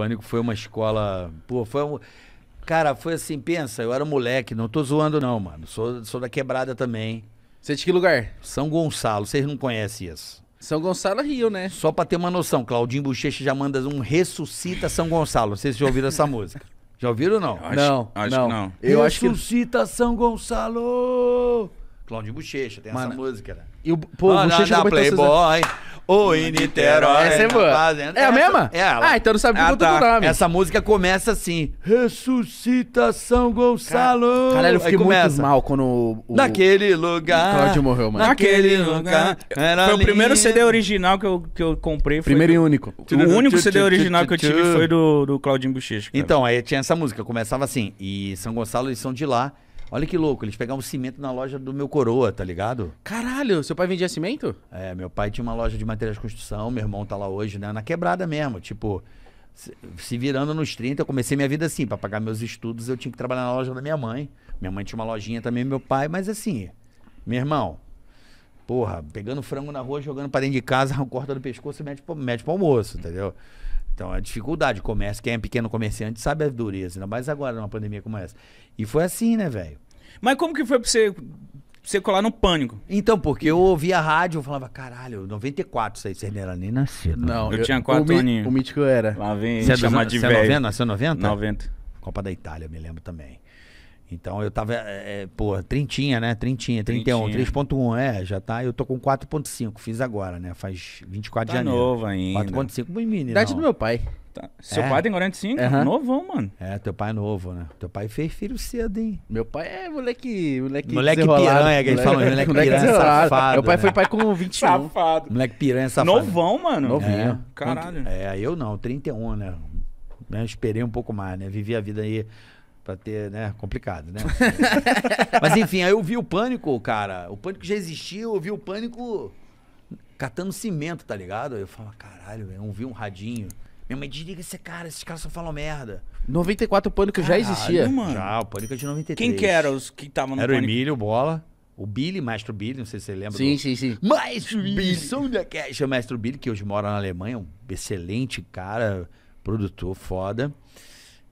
Pânico foi uma escola. Pô, foi um. Cara, foi assim, pensa, eu era um moleque, não tô zoando, não, mano. Sou, sou da quebrada também. Você é de que lugar? São Gonçalo, vocês não conhecem isso. São Gonçalo é Rio, né? Só pra ter uma noção, Claudinho Bochecha já manda um Ressuscita São Gonçalo. Não sei se já ouviram essa música. Já ouviram ou não? Acho, não, acho não. não. Eu Ressuscita acho que... São Gonçalo! Claudinho Bochecha, tem mano, essa música, né? E o, pô, ah, Bochecha Playboy. O em Niterói. Né? Essa é boa. Fazenda. É a é mesma? É ela. Ah, então não sabe por ah, conta tá. nome. Essa música começa assim: Ressuscita São Gonçalo. Caralho, eu fiquei muito mal quando o. Naquele lugar. O morreu, mano. Naquele lugar. foi o primeiro CD original que eu, que eu comprei. Primeiro do... e único. O único CD original que eu tive foi do, do Claudinho Bochecha. Então, aí tinha essa música. Começava assim: E São Gonçalo, eles são de lá. Olha que louco, eles pegavam cimento na loja do meu coroa, tá ligado? Caralho, seu pai vendia cimento? É, meu pai tinha uma loja de materiais de construção, meu irmão tá lá hoje, né? Na quebrada mesmo, tipo, se virando nos 30, eu comecei minha vida assim, para pagar meus estudos eu tinha que trabalhar na loja da minha mãe. Minha mãe tinha uma lojinha também, meu pai, mas assim, meu irmão, porra, pegando frango na rua, jogando para dentro de casa, corta no pescoço e mete, mete pro almoço, entendeu? Então é dificuldade, comércio, quem é pequeno comerciante sabe a dureza, ainda mais agora numa pandemia como essa. E foi assim, né, velho? Mas como que foi pra você, você colar no pânico? Então, porque eu ouvia a rádio, eu falava, caralho, 94 isso aí, você não era nem nascido. Não, eu, eu tinha quatro o aninhos. O mítico era. Lá vem você é chamar de você é velho. Você é 90? Nasceu 90? 90. Copa da Itália, me lembro também. Então eu tava, é, pô, trintinha, né? Trintinha, 31, 3.1, é, já tá. Eu tô com 4.5, fiz agora, né? Faz 24 tá de janeiro. novo ainda. 4.5, menino. Idade do meu pai. Tá. Seu é? pai tem 45? Uhum. Novão, mano. É, teu pai é novo, né? Teu pai fez filho cedo, hein? Meu pai é moleque. Moleque, moleque piranha, que ele fala, moleque, moleque piranha safado. Meu pai né? foi pai com 21. safado. Moleque piranha safado. Novão, mano. Novinho. É. Caralho. É, eu não, 31, né? né? Eu esperei um pouco mais, né? Vivi a vida aí pra ter, né? Complicado, né? Mas enfim, aí eu vi o pânico, cara. O pânico já existiu, eu vi o pânico catando cimento, tá ligado? Eu falo, caralho, eu vi um radinho. Minha mãe, desliga esse cara, esses caras só falam merda. 94 o Pânico Caralho, já existia. Mano. Já, o Pânico é de 93. Quem que era os que estavam no era Pânico? Era o Emílio, Bola. O Billy, Mestre Billy, não sei se você lembra. Sim, do... sim, sim. Maestro Billy, Sonia Cash, é é? é o Mestre Billy, que hoje mora na Alemanha, um excelente cara, produtor foda.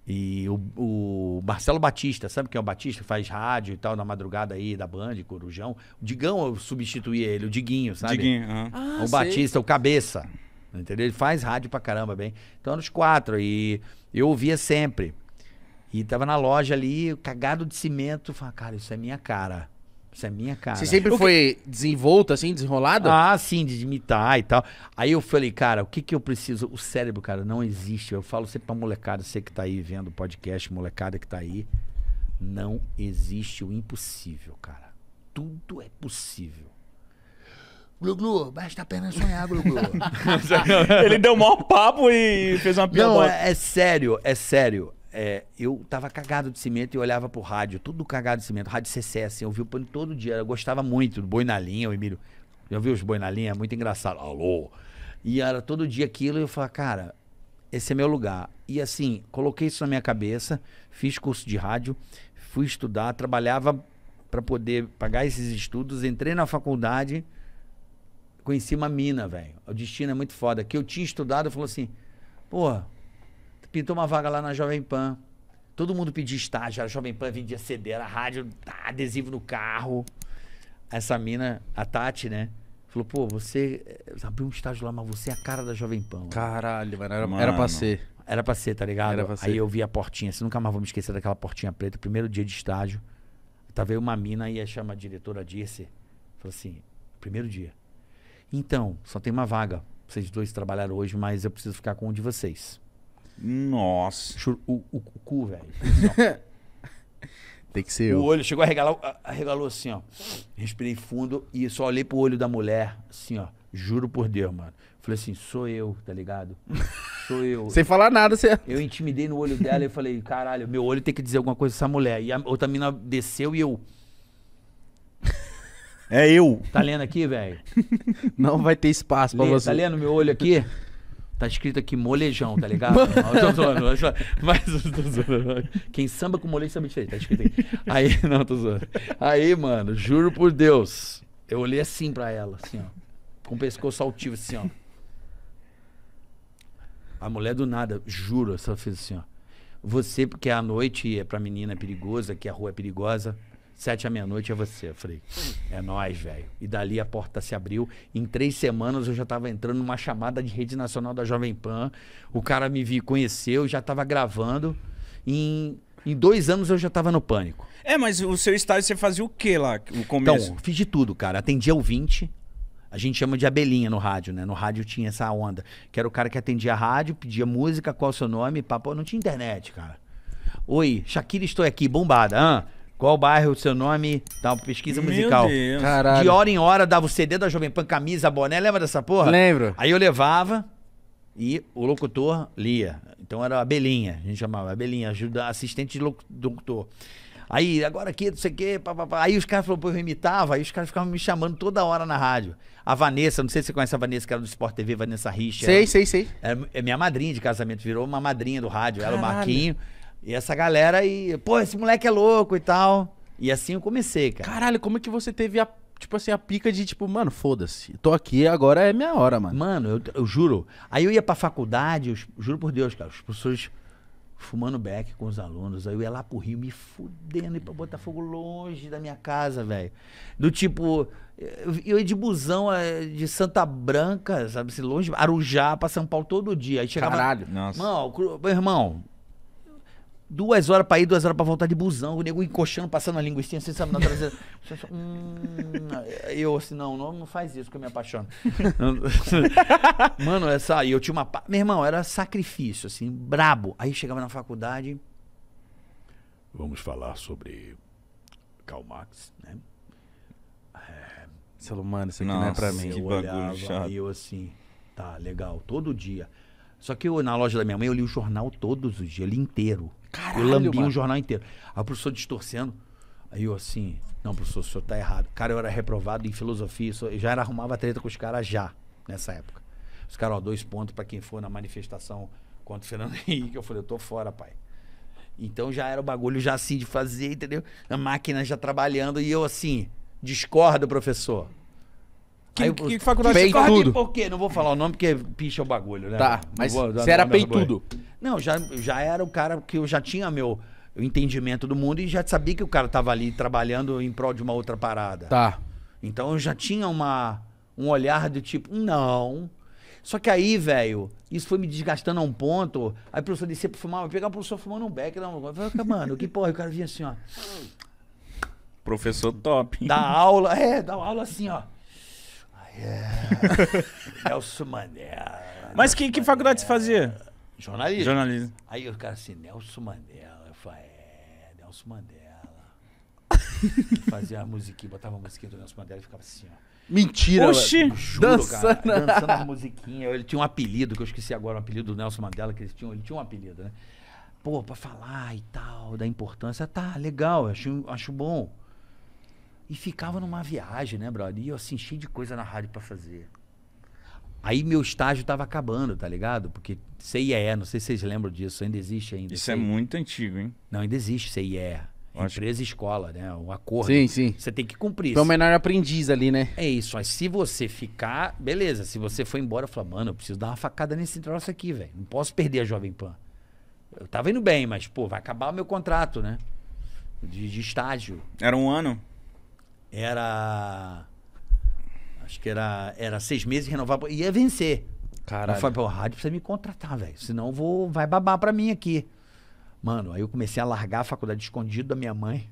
E o, o, Marcelo Batista, sabe quem é o Batista? Faz rádio e tal, na madrugada aí, da Band, Corujão. O Digão, eu substituía ele, o Diguinho, sabe? Diguinho, uh -huh. ah, o sei. Batista, o Cabeça. Entendeu? Ele faz rádio pra caramba bem. Então eram os quatro. E eu ouvia sempre. E tava na loja ali, cagado de cimento. Falei, cara, isso é minha cara. Isso é minha cara. Você sempre foi desenvolto, assim, desenrolado? Ah, sim, de imitar e tal. Aí eu falei, cara, o que que eu preciso? O cérebro, cara, não existe. Eu falo sempre pra molecada, você que tá aí vendo o podcast, molecada que tá aí. Não existe o impossível, cara. Tudo é possível. Glu-glu, basta a pena sonhar, glu Ele deu maior papo e fez uma piada. Não, é, é, sério, é sério. É, eu tava cagado de cimento e olhava pro rádio, tudo cagado de cimento, rádio CC, assim, eu vi o pano todo dia, eu gostava muito do Boi na Linha, o Emílio. Já viu os Boi na Linha? É muito engraçado. Alô! E era todo dia aquilo e eu falava, cara, esse é meu lugar. E assim, coloquei isso na minha cabeça, fiz curso de rádio, fui estudar, trabalhava para poder pagar esses estudos, entrei na faculdade conheci uma mina, velho. O destino é muito foda. Que eu tinha estudado, falou assim: pô, pintou uma vaga lá na Jovem Pan. Todo mundo pedia estágio, a Jovem Pan vendia CD, era rádio, adesivo no carro. Essa mina, a Tati, né? Falou, pô, você eh, abriu um estágio lá, mas você é a cara da Jovem Pan. Mano. Caralho, mano, era, mano. era pra ser. Era pra ser, tá ligado? Era pra ser. Aí eu vi a portinha, assim, nunca mais vou me esquecer daquela portinha preta, primeiro dia de estágio. Tava tá, aí uma mina e ia chamar a diretora disse Falou assim, primeiro dia. Então, só tem uma vaga. Vocês dois trabalharam hoje, mas eu preciso ficar com um de vocês. Nossa. O, o, o cu, velho. tem que ser o eu. O olho chegou a regalar, arregalou assim, ó. Respirei fundo e só olhei pro olho da mulher, assim, ó. Juro por Deus, mano. Falei assim, sou eu, tá ligado? Sou eu. Sem falar nada, você. Eu intimidei no olho dela e falei, caralho, meu olho tem que dizer alguma coisa essa mulher. E a outra mina desceu e eu. É eu. Tá lendo aqui, velho? Não vai ter espaço Lê, pra você. Tá lendo meu olho aqui? Tá escrito aqui molejão, tá ligado? Eu tô zoando, mas, eu tô zoando. Quem samba com molejo samba diferente, tá escrito aqui. Aí, não, tô zoando. Aí, mano, juro por Deus. Eu olhei assim pra ela, assim, ó. Com o pescoço altivo, assim, ó. A mulher do nada, juro, só fez assim, ó. Você, porque à noite é pra menina é perigosa, que a rua é perigosa sete à meia-noite é você. Eu falei, é nós, velho. E dali a porta se abriu. Em três semanas eu já estava entrando numa chamada de rede nacional da Jovem Pan. O cara me vi, conheceu, já estava gravando. Em, em dois anos eu já estava no pânico. É, mas o seu estágio você fazia o que lá? O começo? Então, fiz de tudo, cara. Atendia ouvinte. A gente chama de abelhinha no rádio, né? No rádio tinha essa onda. Que era o cara que atendia a rádio, pedia música, qual o seu nome, papo. Não tinha internet, cara. Oi, Shakira, estou aqui, bombada. Ah, qual bairro, é o seu nome, uma pesquisa Meu musical. Deus. Caralho. De hora em hora dava o CD da Jovem Pan, camisa, boné, lembra dessa porra? Lembro. Aí eu levava e o locutor lia. Então era a Belinha, a gente chamava a Belinha, ajuda, assistente do locutor. Aí, agora aqui, não sei o quê, pá, pá, pá. Aí os caras falaram, pô, eu imitava, aí os caras ficavam me chamando toda hora na rádio. A Vanessa, não sei se você conhece a Vanessa, que era do Sport TV, Vanessa Richa. Sei, era, sei, sei. É, é minha madrinha de casamento, virou uma madrinha do rádio, Caralho. era o Marquinho. E essa galera aí, pô, esse moleque é louco e tal. E assim eu comecei, cara. Caralho, como é que você teve a, tipo assim, a pica de tipo, mano, foda-se. Tô aqui, agora é minha hora, mano. Mano, eu, eu juro. Aí eu ia pra faculdade, eu juro por Deus, cara, os professores fumando beck com os alunos. Aí eu ia lá pro Rio me fudendo e pra Botafogo longe da minha casa, velho. Do tipo, eu ia de busão eh, de Santa Branca, sabe, se longe, Arujá pra São Paulo todo dia. Aí chegava, Caralho, nossa. Mano, meu irmão, Duas horas pra ir, duas horas pra voltar de busão, o nego encoxando, passando a linguiça você sabe na traseira. hum, eu assim, não, não, não faz isso que eu me apaixono. Mano, é essa aí, eu tinha uma. Meu irmão, era sacrifício, assim, brabo. Aí chegava na faculdade. Vamos falar sobre Karl Marx, né? É... isso aqui Nossa, não é pra mim. Que eu olhava chato. e eu assim, tá, legal, todo dia. Só que eu, na loja da minha mãe, eu li o jornal todos os dias, li inteiro. Caralho, eu lambi mano. jornal inteiro. Aí o professor distorcendo. Aí eu assim, não, professor, o senhor tá errado. Cara, eu era reprovado em filosofia, eu já era, arrumava treta com os caras já, nessa época. Os caras, ó, dois pontos para quem for na manifestação contra o Fernando Henrique. Eu falei, eu tô fora, pai. Então já era o bagulho já assim de fazer, entendeu? A máquina já trabalhando e eu assim, discordo, professor. Que, Aí, que, que faculdade fez tudo? Por quê? Não vou falar o nome porque picha o bagulho, né? Tá, mas vou, você era não, peitudo. Não, já, já era o cara que eu já tinha meu entendimento do mundo e já sabia que o cara tava ali trabalhando em prol de uma outra parada. Tá. Então eu já tinha uma, um olhar do tipo, não. Só que aí, velho, isso foi me desgastando a um ponto. Aí o professor descia pra fumar, eu pegar o professor fumando um beck. Não, eu falei, mano, que porra, o cara vinha assim, ó. Professor top. Dá aula, é, dá aula assim, ó. Ah, yeah. Nelson Mandela. Mas que, que faculdade você fazia? Jornalismo. Jornalismo. Aí o cara assim, Nelson Mandela. Eu falei, é, Nelson Mandela. Fazia a musiquinha, botava a musiquinha do Nelson Mandela e ficava assim, ó. Mentira, Oxi, juro, dançando. Cara, dançando a musiquinha. Ele tinha um apelido, que eu esqueci agora, o um apelido do Nelson Mandela, que ele tinha, ele tinha um apelido, né? Pô, pra falar e tal, da importância. Tá, legal, acho, acho bom. E ficava numa viagem, né, brother? E eu assim, cheio de coisa na rádio para fazer. Aí meu estágio tava acabando, tá ligado? Porque CIE, não sei se vocês lembram disso, ainda existe ainda. Isso CIE. é muito antigo, hein? Não, ainda existe CIE. Empresa e escola, né? O acordo. Sim, sim. Você tem que cumprir. Foi o menor aprendiz ali, né? É isso. Mas se você ficar, beleza. Se você for embora, eu falo, mano, eu preciso dar uma facada nesse troço aqui, velho. Não posso perder a Jovem Pan. Eu tava indo bem, mas, pô, vai acabar o meu contrato, né? De, de estágio. Era um ano? Era acho que era, era seis meses, renovar, ia vencer. Caralho. Eu falei, pô, a rádio precisa me contratar, velho. Senão vou, vai babar pra mim aqui. Mano, aí eu comecei a largar a faculdade escondido da minha mãe.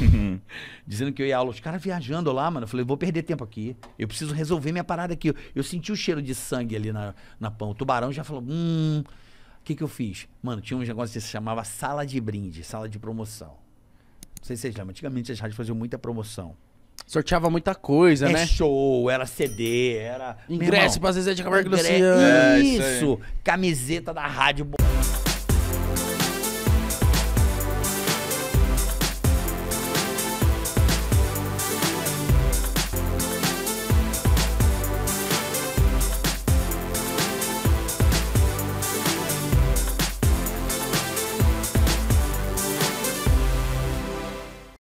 Uhum. dizendo que eu ia aula. Os caras viajando lá, mano. Eu falei, vou perder tempo aqui. Eu preciso resolver minha parada aqui. Eu, eu senti o cheiro de sangue ali na, na pão. O tubarão já falou, hum... O que que eu fiz? Mano, tinha um negócio que se chamava sala de brinde, sala de promoção. Não sei se vocês lembram. Antigamente as rádios faziam muita promoção sorteava muita coisa, é né? Show, era CD, era. Ingresso pra Zezé de Camargo Luciano. É, isso. Camiseta da rádio.